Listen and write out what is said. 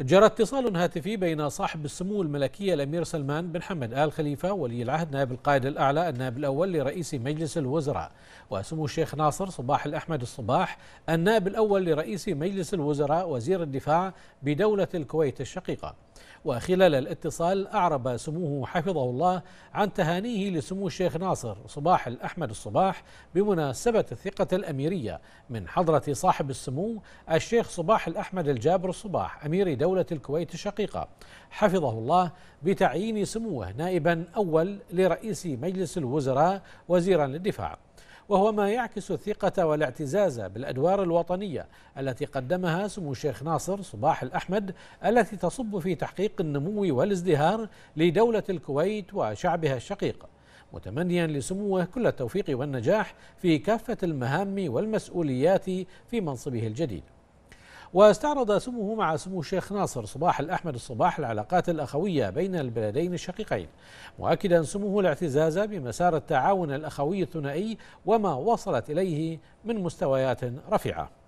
جرى اتصال هاتفي بين صاحب السمو الملكية الأمير سلمان بن حمد آل خليفة ولي العهد نائب القائد الأعلى النائب الأول لرئيس مجلس الوزراء وسمو الشيخ ناصر صباح الأحمد الصباح النائب الأول لرئيس مجلس الوزراء وزير الدفاع بدولة الكويت الشقيقة وخلال الاتصال أعرب سموه حفظه الله عن تهانيه لسمو الشيخ ناصر صباح الأحمد الصباح بمناسبة الثقة الأميرية من حضرة صاحب السمو الشيخ صباح الأحمد الجابر الصباح أمير دولة الكويت الشقيقة حفظه الله بتعيين سموه نائبا أول لرئيس مجلس الوزراء وزيرا للدفاع وهو ما يعكس الثقة والاعتزاز بالأدوار الوطنية التي قدمها سمو الشيخ ناصر صباح الأحمد التي تصب في تحقيق النمو والازدهار لدولة الكويت وشعبها الشقيق متمنيا لسموه كل التوفيق والنجاح في كافة المهام والمسؤوليات في منصبه الجديد واستعرض سموه مع سمو الشيخ ناصر صباح الأحمد الصباح العلاقات الأخوية بين البلدين الشقيقين مؤكدا سموه الاعتزاز بمسار التعاون الأخوي الثنائي وما وصلت إليه من مستويات رفيعة